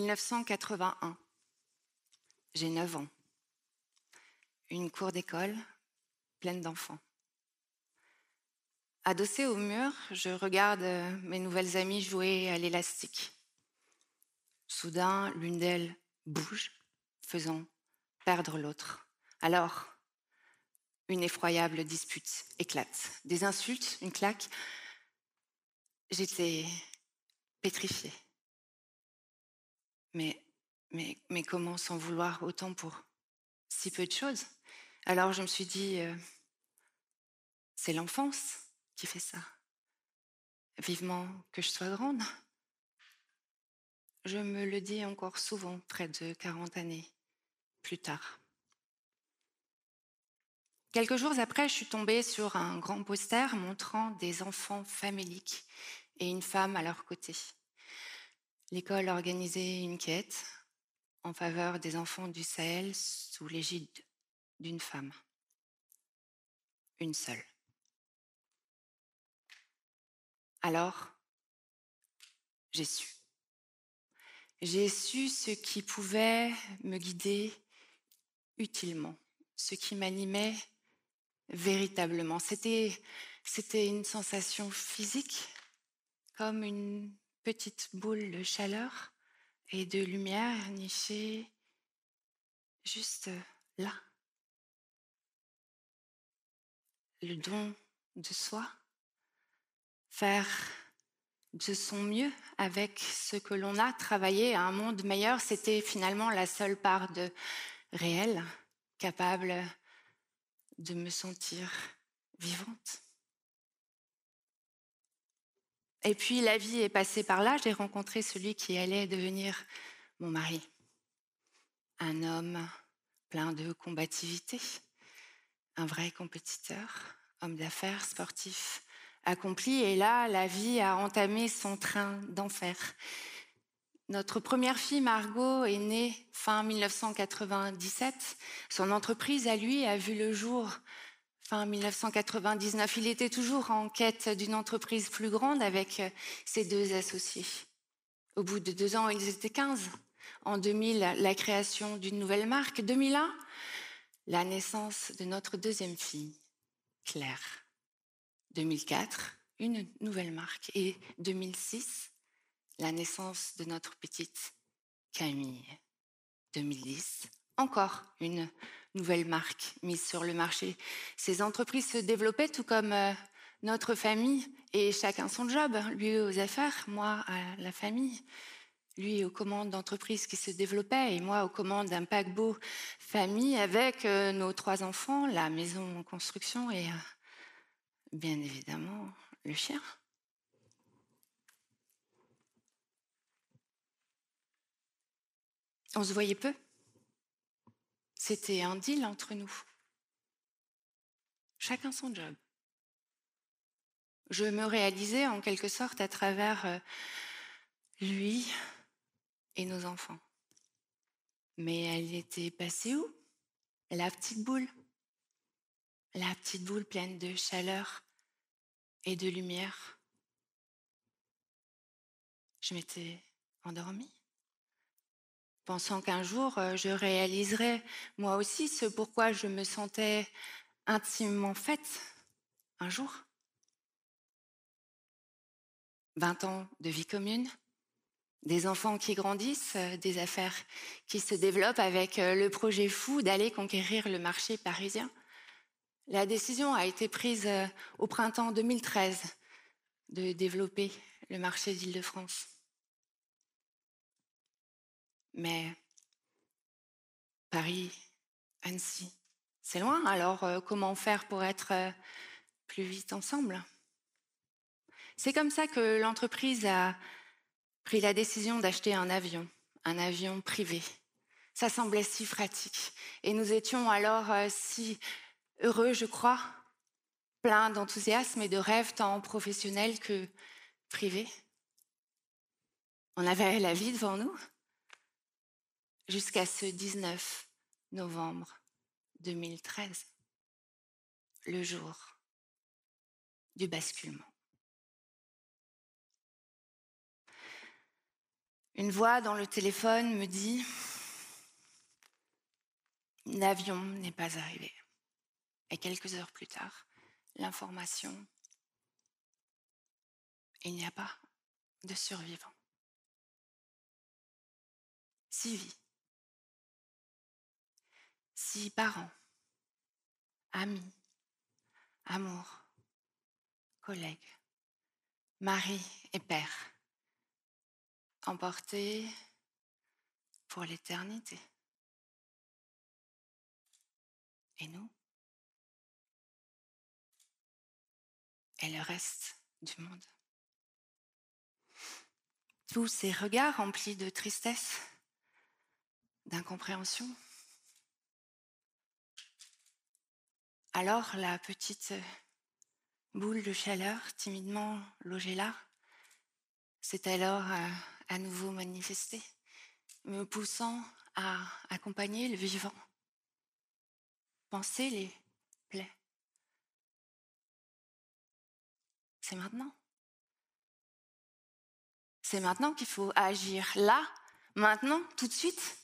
1981. J'ai 9 ans. Une cour d'école pleine d'enfants. Adossée au mur, je regarde euh, mes nouvelles amies jouer à l'élastique. Soudain, l'une d'elles bouge, faisant perdre l'autre. Alors, une effroyable dispute éclate. Des insultes, une claque. J'étais pétrifiée. Mais, mais, comment s'en vouloir autant pour si peu de choses Alors je me suis dit, euh, c'est l'enfance qui fait ça. Vivement que je sois grande. Je me le dis encore souvent, près de 40 années plus tard. Quelques jours après, je suis tombée sur un grand poster montrant des enfants faméliques et une femme à leur côté. L'école organisait une quête en faveur des enfants du Sahel sous l'égide d'une femme. Une seule. Alors, j'ai su. J'ai su ce qui pouvait me guider utilement, ce qui m'animait véritablement. C'était, c'était une sensation physique, comme une petite boule de chaleur et de lumière nichée juste là. Le don de soi, faire de son mieux avec ce que l'on a, travaillé à un monde meilleur, c'était finalement la seule part de réel capable de me sentir vivante. Et puis la vie est passée par là, j'ai rencontré celui qui allait devenir mon mari. Un homme plein de combativité, un vrai compétiteur, homme d'affaires, sportif, accompli. Et là, la vie a entamé son train d'enfer. Notre première fille, Margot, est née fin 1997. Son entreprise, à lui, a vu le jour fin 1999. Il était toujours en quête d'une entreprise plus grande avec euh, ses deux associés. Au bout de deux ans, ils étaient 15. En 2000, la création d'une nouvelle marque. 2001, la naissance de notre deuxième fille, Claire. 2004, une nouvelle marque. Et 2006, la naissance de notre petite Camille. 2010, encore une nouvelle marque mise sur le marché. Ces entreprises se développaient tout comme euh, notre famille et chacun son job, lui aux affaires, moi à la famille, lui aux commandes d'entreprises qui se développaient et moi aux commandes d'un paquebot famille avec euh, nos trois enfants, la maison en construction et euh, bien évidemment le chien. On se voyait peu. C'était un deal entre nous. Chacun son job. Je me réalisais en quelque sorte à travers euh, lui et nos enfants. Mais elle était passée où La petite boule. La petite boule pleine de chaleur et de lumière. Je m'étais endormie pensant qu'un jour euh, je réaliserais moi aussi ce pourquoi je me sentais intimement faite un jour. 20 ans de vie commune, des enfants qui grandissent, euh, des affaires qui se développent avec euh, le projet fou d'aller conquérir le marché parisien. La décision a été prise au printemps 2013 de développer le marché d'Île-de-France. Mais Paris, Annecy, c'est loin. Alors euh, comment faire pour être euh, plus vite ensemble C'est comme ça que l'entreprise a pris la décision d'acheter un avion, un avion privé. Ça semblait si pratique. Et nous étions alors euh, si heureux, je crois, plein d'enthousiasme et de rêves tant professionnels que privés. On avait la vie devant nous jusqu'à ce 19 novembre 2013, le jour du basculement. Une voix dans le téléphone me dit L'avion n'est pas arrivé. Et quelques heures plus tard, l'information Il n'y a pas de survivants. Six si parents, amis, amour, collègues, mari et père, emportés pour l'éternité. Et nous Et le reste du monde Tous ces regards remplis de tristesse, d'incompréhension, Alors la petite euh, boule de chaleur, timidement logée là, s'est alors euh, à nouveau manifestée, me poussant à accompagner le vivant, penser les plaies. C'est maintenant. C'est maintenant qu'il faut agir, là, maintenant, tout de suite.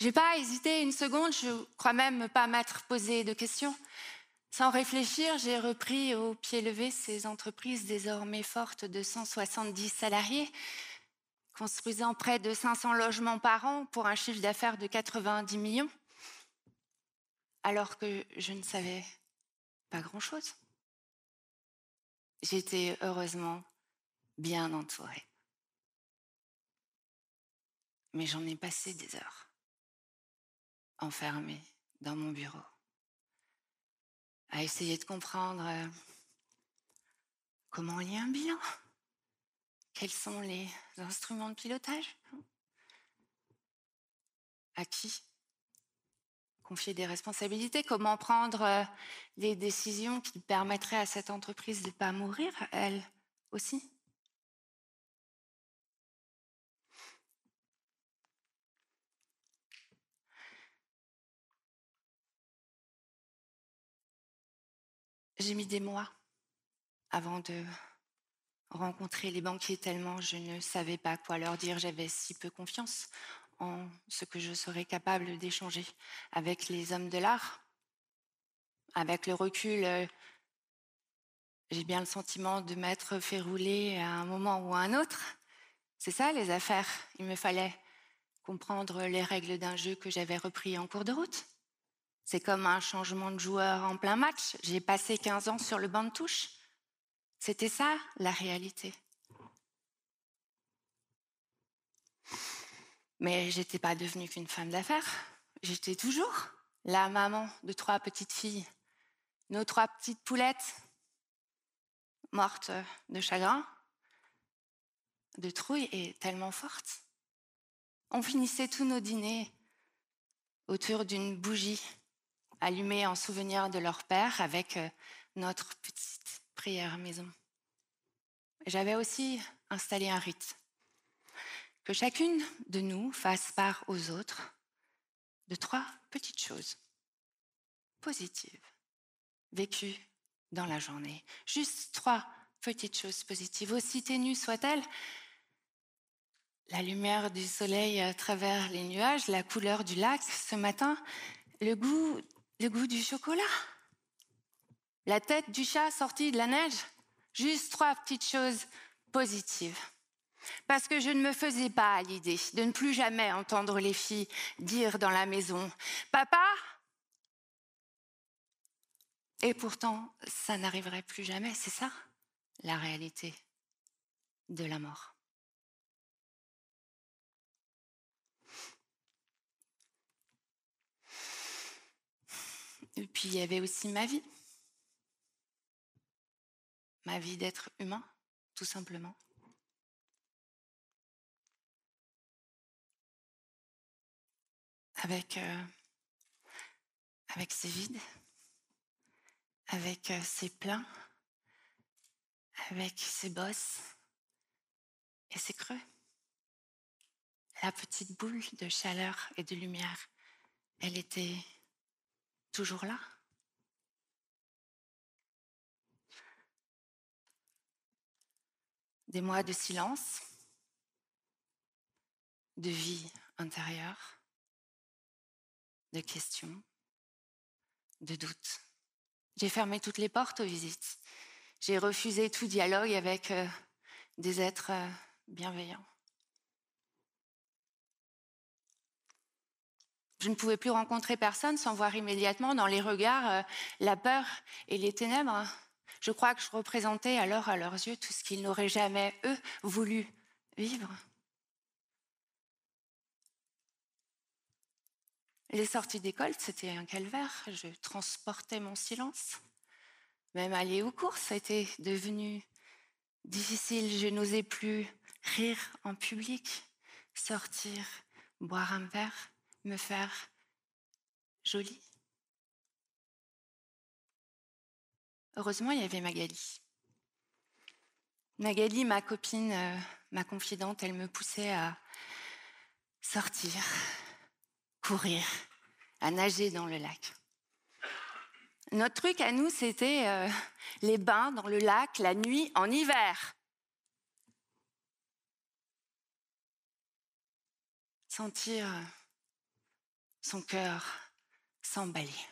Je n'ai pas hésité une seconde, je crois même pas m'être posé de questions. Sans réfléchir, j'ai repris au pied levé ces entreprises désormais fortes de 170 salariés, construisant près de 500 logements par an pour un chiffre d'affaires de 90 millions, alors que je ne savais pas grand-chose. J'étais heureusement bien entourée. Mais j'en ai passé des heures enfermée dans mon bureau, à essayer de comprendre euh, comment lier un bilan, quels sont les instruments de pilotage, à qui confier des responsabilités, comment prendre euh, des décisions qui permettraient à cette entreprise de ne pas mourir, elle aussi. J'ai mis des mois avant de rencontrer les banquiers tellement je ne savais pas quoi leur dire. J'avais si peu confiance en ce que je serais capable d'échanger avec les hommes de l'art. Avec le recul, euh, j'ai bien le sentiment de m'être fait rouler à un moment ou à un autre. C'est ça les affaires. Il me fallait comprendre les règles d'un jeu que j'avais repris en cours de route. C'est comme un changement de joueur en plein match. J'ai passé 15 ans sur le banc de touche. C'était ça, la réalité. Mais je n'étais pas devenue qu'une femme d'affaires. J'étais toujours la maman de trois petites filles, nos trois petites poulettes, mortes de chagrin, de trouille et tellement fortes. On finissait tous nos dîners autour d'une bougie allumée en souvenir de leur père avec euh, notre petite prière maison. J'avais aussi installé un rite. Que chacune de nous fasse part aux autres de trois petites choses positives vécues dans la journée. Juste trois petites choses positives, aussi ténues soient-elles. La lumière du soleil à travers les nuages, la couleur du lac ce matin, le goût le goût du chocolat, la tête du chat sortie de la neige, juste trois petites choses positives. Parce que je ne me faisais pas à l'idée de ne plus jamais entendre les filles dire dans la maison Papa Et pourtant, ça n'arriverait plus jamais, c'est ça la réalité de la mort. Et puis il y avait aussi ma vie. Ma vie d'être humain, tout simplement. Avec, euh, avec ses vides, avec ses euh, pleins, avec ses bosses et ses creux. La petite boule de chaleur et de lumière, elle était toujours là Des mois de silence, de vie intérieure, de questions, de doutes. J'ai fermé toutes les portes aux visites. J'ai refusé tout dialogue avec euh, des êtres euh, bienveillants. Je ne pouvais plus rencontrer personne sans voir immédiatement dans les regards euh, la peur et les ténèbres. Je crois que je représentais alors à leurs yeux tout ce qu'ils n'auraient jamais, eux, voulu vivre. Les sorties d'école, c'était un calvaire. Je transportais mon silence. Même aller aux courses, ça était devenu difficile. Je n'osais plus rire en public, sortir, boire un verre me faire jolie. Heureusement, il y avait Magali. Magali, ma copine, euh, ma confidente, elle me poussait à sortir, courir, à nager dans le lac. Notre truc à nous, c'était euh, les bains dans le lac la nuit en hiver. Sentir euh, son cœur s'emballait.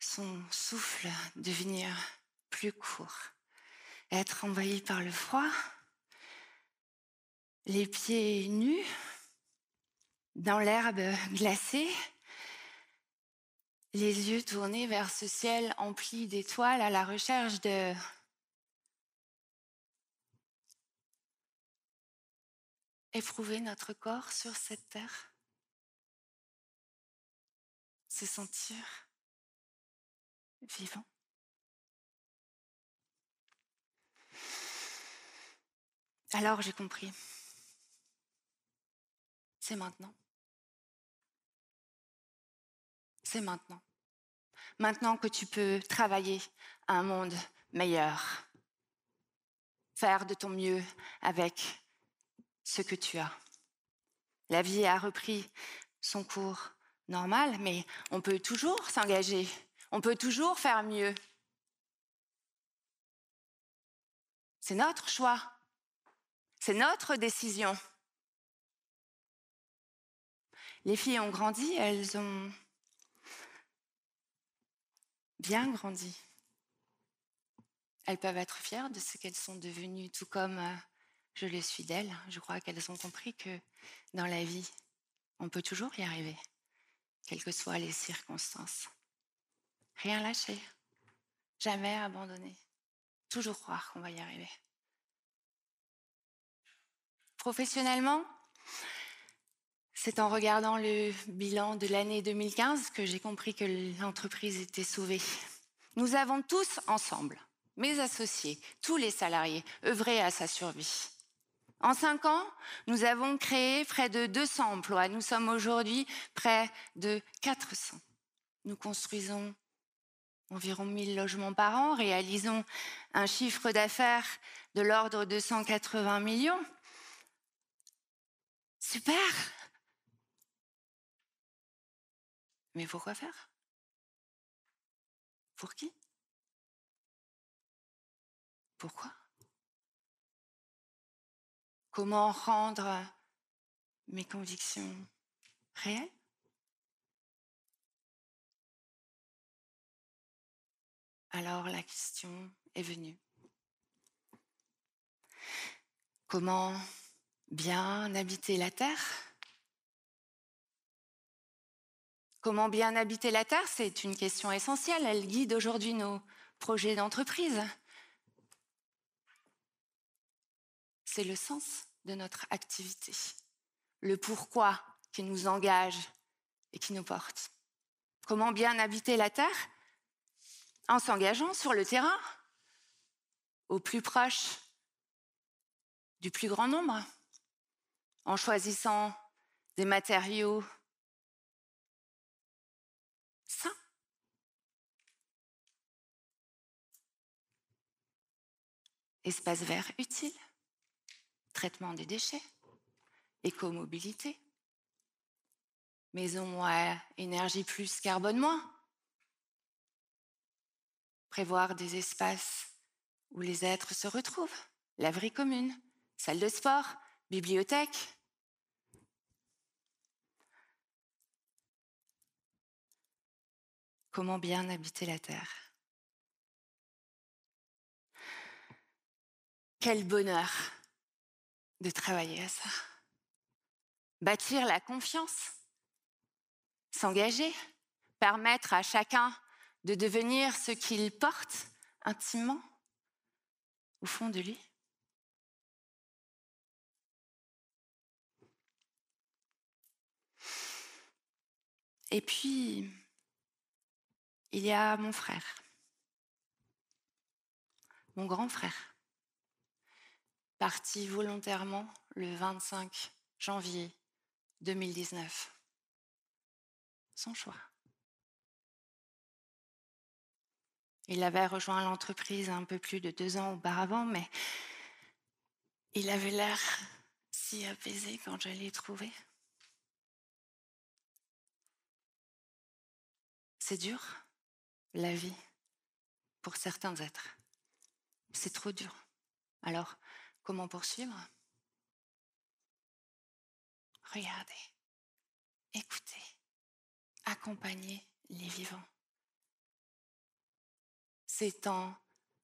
Son souffle devenir plus court. Être envahi par le froid, les pieds nus, dans l'herbe glacée, les yeux tournés vers ce ciel empli d'étoiles à la recherche de éprouver notre corps sur cette terre se sentir vivant. Alors j'ai compris. C'est maintenant. C'est maintenant. Maintenant que tu peux travailler à un monde meilleur. Faire de ton mieux avec ce que tu as. La vie a repris son cours normal, mais on peut toujours s'engager, on peut toujours faire mieux. C'est notre choix, c'est notre décision. Les filles ont grandi, elles ont bien grandi. Elles peuvent être fières de ce qu'elles sont devenues, tout comme euh, je le suis d'elles. Je crois qu'elles ont compris que dans la vie, on peut toujours y arriver quelles que soient les circonstances. Rien lâcher, jamais abandonner, toujours croire qu'on va y arriver. Professionnellement, c'est en regardant le bilan de l'année 2015 que j'ai compris que l'entreprise était sauvée. Nous avons tous ensemble, mes associés, tous les salariés, œuvré à sa survie. En cinq ans, nous avons créé près de 200 emplois. Nous sommes aujourd'hui près de 400. Nous construisons environ 1000 logements par an, réalisons un chiffre d'affaires de l'ordre de 180 millions. Super Mais pourquoi faire Pour qui Pourquoi Comment rendre mes convictions réelles Alors la question est venue. Comment bien habiter la Terre Comment bien habiter la Terre C'est une question essentielle. Elle guide aujourd'hui nos projets d'entreprise. C'est le sens de notre activité, le pourquoi qui nous engage et qui nous porte. Comment bien habiter la Terre En s'engageant sur le terrain, au plus proche du plus grand nombre, en choisissant des matériaux sains. Espace vert utile traitement des déchets, écomobilité, maison moins énergie plus, carbone moins, prévoir des espaces où les êtres se retrouvent, laverie commune, salle de sport, bibliothèque. Comment bien habiter la Terre Quel bonheur de travailler à ça. Bâtir la confiance, s'engager, permettre à chacun de devenir ce qu'il porte intimement au fond de lui. Et puis, il y a mon frère, mon grand frère parti volontairement le 25 janvier 2019. Son choix. Il avait rejoint l'entreprise un peu plus de deux ans auparavant, mais il avait l'air si apaisé quand je l'ai trouvé. C'est dur, la vie, pour certains êtres. C'est trop dur. Alors, Comment poursuivre Regardez, écoutez, accompagnez les vivants. C'est en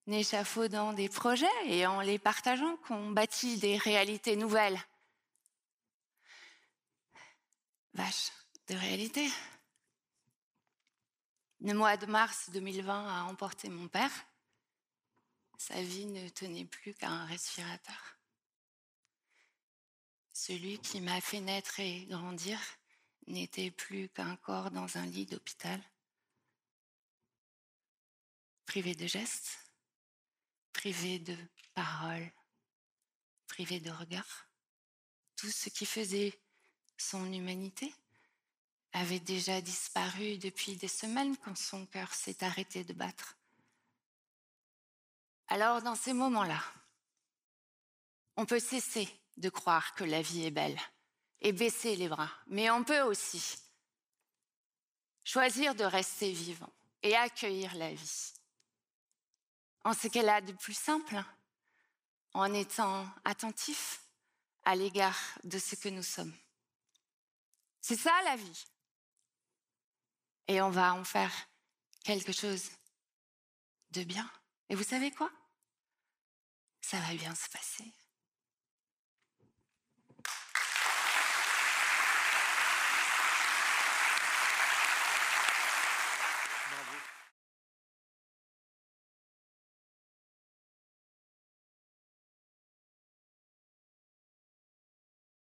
échafaudant des projets et en les partageant qu'on bâtit des réalités nouvelles. Vache de réalité. Le mois de mars 2020 a emporté mon père. Sa vie ne tenait plus qu'à un respirateur. Celui qui m'a fait naître et grandir n'était plus qu'un corps dans un lit d'hôpital, privé de gestes, privé de paroles, privé de regards. Tout ce qui faisait son humanité avait déjà disparu depuis des semaines quand son cœur s'est arrêté de battre. Alors dans ces moments-là, on peut cesser de croire que la vie est belle et baisser les bras, mais on peut aussi choisir de rester vivant et accueillir la vie en ce qu'elle a de plus simple, en étant attentif à l'égard de ce que nous sommes. C'est ça la vie. Et on va en faire quelque chose de bien. Et vous savez quoi Ça va bien se passer.